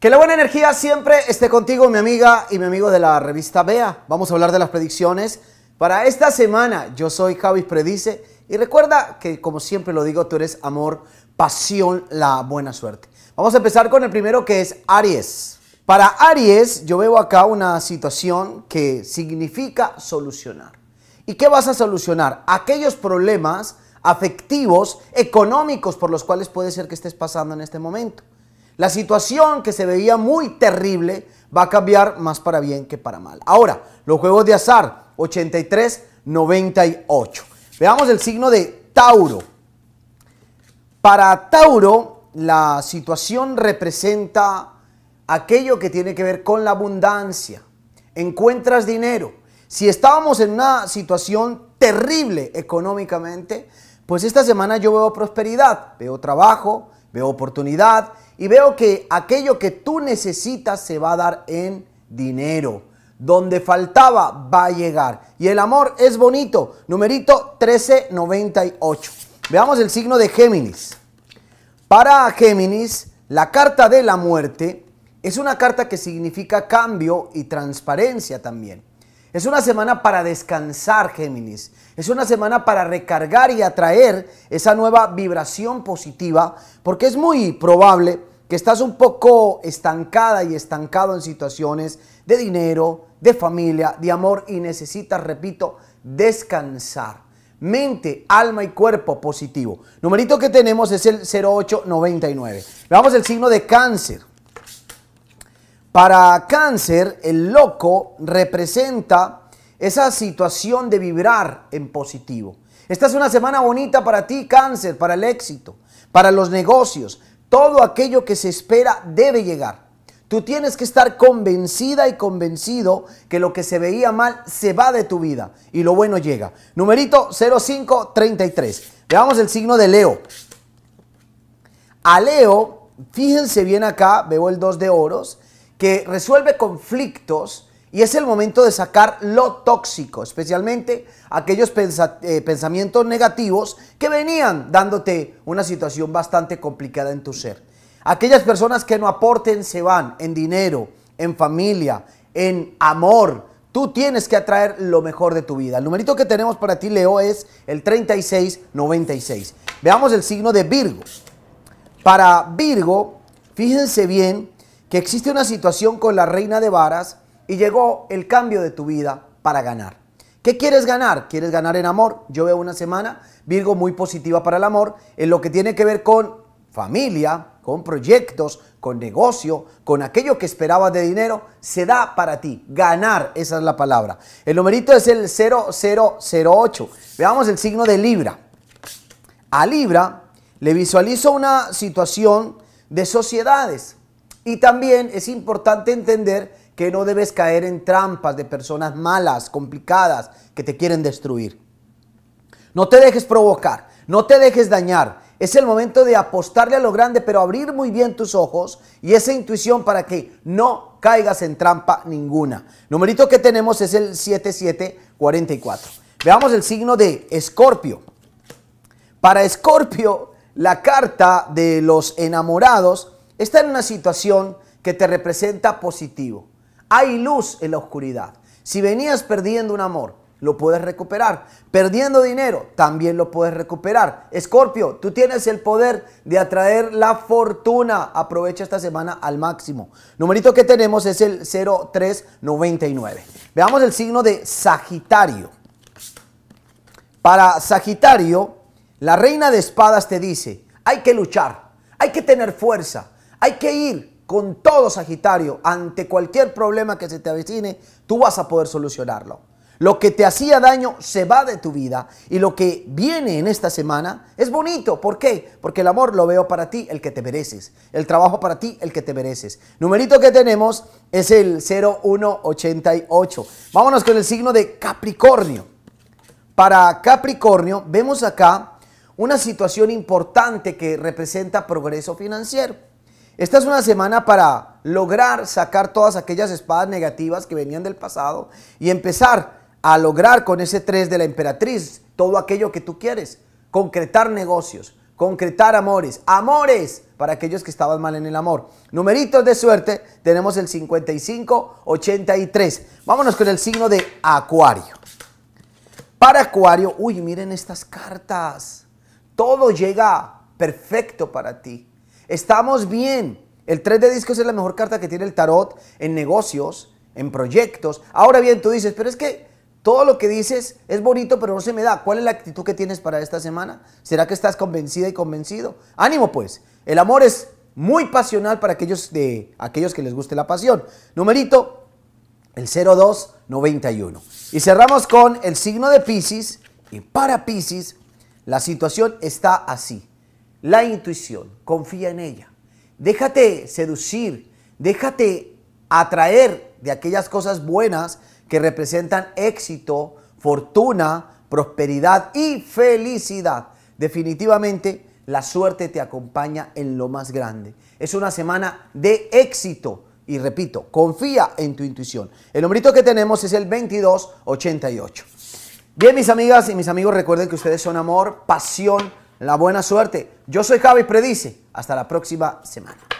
Que la buena energía siempre esté contigo, mi amiga y mi amigo de la revista Bea. Vamos a hablar de las predicciones para esta semana. Yo soy Javis Predice y recuerda que, como siempre lo digo, tú eres amor, pasión, la buena suerte. Vamos a empezar con el primero que es Aries. Para Aries, yo veo acá una situación que significa solucionar. ¿Y qué vas a solucionar? Aquellos problemas afectivos, económicos por los cuales puede ser que estés pasando en este momento. La situación que se veía muy terrible va a cambiar más para bien que para mal. Ahora, los juegos de azar 83 98. Veamos el signo de Tauro. Para Tauro, la situación representa aquello que tiene que ver con la abundancia. Encuentras dinero. Si estábamos en una situación terrible económicamente, pues esta semana yo veo prosperidad, veo trabajo, veo oportunidad y veo que aquello que tú necesitas se va a dar en dinero. Donde faltaba va a llegar. Y el amor es bonito. Numerito 1398. Veamos el signo de Géminis. Para Géminis, la carta de la muerte es una carta que significa cambio y transparencia también. Es una semana para descansar, Géminis. Es una semana para recargar y atraer esa nueva vibración positiva, porque es muy probable que estás un poco estancada y estancado en situaciones de dinero, de familia, de amor y necesitas, repito, descansar. Mente, alma y cuerpo positivo. Numerito que tenemos es el 0899. Veamos el signo de cáncer. Para cáncer, el loco representa esa situación de vibrar en positivo. Esta es una semana bonita para ti, cáncer, para el éxito, para los negocios. Todo aquello que se espera debe llegar. Tú tienes que estar convencida y convencido que lo que se veía mal se va de tu vida y lo bueno llega. Numerito 0533. Veamos el signo de Leo. A Leo, fíjense bien acá, veo el 2 de oros que resuelve conflictos y es el momento de sacar lo tóxico, especialmente aquellos eh, pensamientos negativos que venían dándote una situación bastante complicada en tu ser. Aquellas personas que no aporten se van en dinero, en familia, en amor. Tú tienes que atraer lo mejor de tu vida. El numerito que tenemos para ti, Leo, es el 3696. Veamos el signo de Virgo. Para Virgo, fíjense bien que existe una situación con la reina de varas y llegó el cambio de tu vida para ganar. ¿Qué quieres ganar? ¿Quieres ganar en amor? Yo veo una semana, Virgo, muy positiva para el amor, en lo que tiene que ver con familia, con proyectos, con negocio, con aquello que esperabas de dinero, se da para ti. Ganar, esa es la palabra. El numerito es el 0008. Veamos el signo de Libra. A Libra le visualizo una situación de sociedades y también es importante entender que no debes caer en trampas de personas malas, complicadas, que te quieren destruir. No te dejes provocar, no te dejes dañar. Es el momento de apostarle a lo grande, pero abrir muy bien tus ojos y esa intuición para que no caigas en trampa ninguna. Numerito que tenemos es el 7744. Veamos el signo de Escorpio. Para Escorpio, la carta de los enamorados Está en una situación que te representa positivo. Hay luz en la oscuridad. Si venías perdiendo un amor, lo puedes recuperar. Perdiendo dinero, también lo puedes recuperar. Escorpio, tú tienes el poder de atraer la fortuna. Aprovecha esta semana al máximo. Numerito que tenemos es el 0399. Veamos el signo de Sagitario. Para Sagitario, la reina de espadas te dice, hay que luchar, hay que tener fuerza, hay que ir con todo Sagitario ante cualquier problema que se te avecine, tú vas a poder solucionarlo. Lo que te hacía daño se va de tu vida y lo que viene en esta semana es bonito. ¿Por qué? Porque el amor lo veo para ti, el que te mereces. El trabajo para ti, el que te mereces. Numerito que tenemos es el 0188. Vámonos con el signo de Capricornio. Para Capricornio vemos acá una situación importante que representa progreso financiero. Esta es una semana para lograr sacar todas aquellas espadas negativas que venían del pasado y empezar a lograr con ese 3 de la emperatriz todo aquello que tú quieres. Concretar negocios, concretar amores, amores para aquellos que estaban mal en el amor. Numeritos de suerte, tenemos el 5583. Vámonos con el signo de Acuario. Para Acuario, uy, miren estas cartas. Todo llega perfecto para ti. Estamos bien. El 3 de discos es la mejor carta que tiene el tarot en negocios, en proyectos. Ahora bien, tú dices, pero es que todo lo que dices es bonito, pero no se me da. ¿Cuál es la actitud que tienes para esta semana? ¿Será que estás convencida y convencido? Ánimo pues. El amor es muy pasional para aquellos, de, aquellos que les guste la pasión. Numerito, el 0291. Y cerramos con el signo de Pisces. Y para Pisces, la situación está así la intuición, confía en ella. Déjate seducir, déjate atraer de aquellas cosas buenas que representan éxito, fortuna, prosperidad y felicidad. Definitivamente, la suerte te acompaña en lo más grande. Es una semana de éxito. Y repito, confía en tu intuición. El numerito que tenemos es el 2288. Bien, mis amigas y mis amigos, recuerden que ustedes son amor, pasión, la buena suerte. Yo soy Javi Predice. Hasta la próxima semana.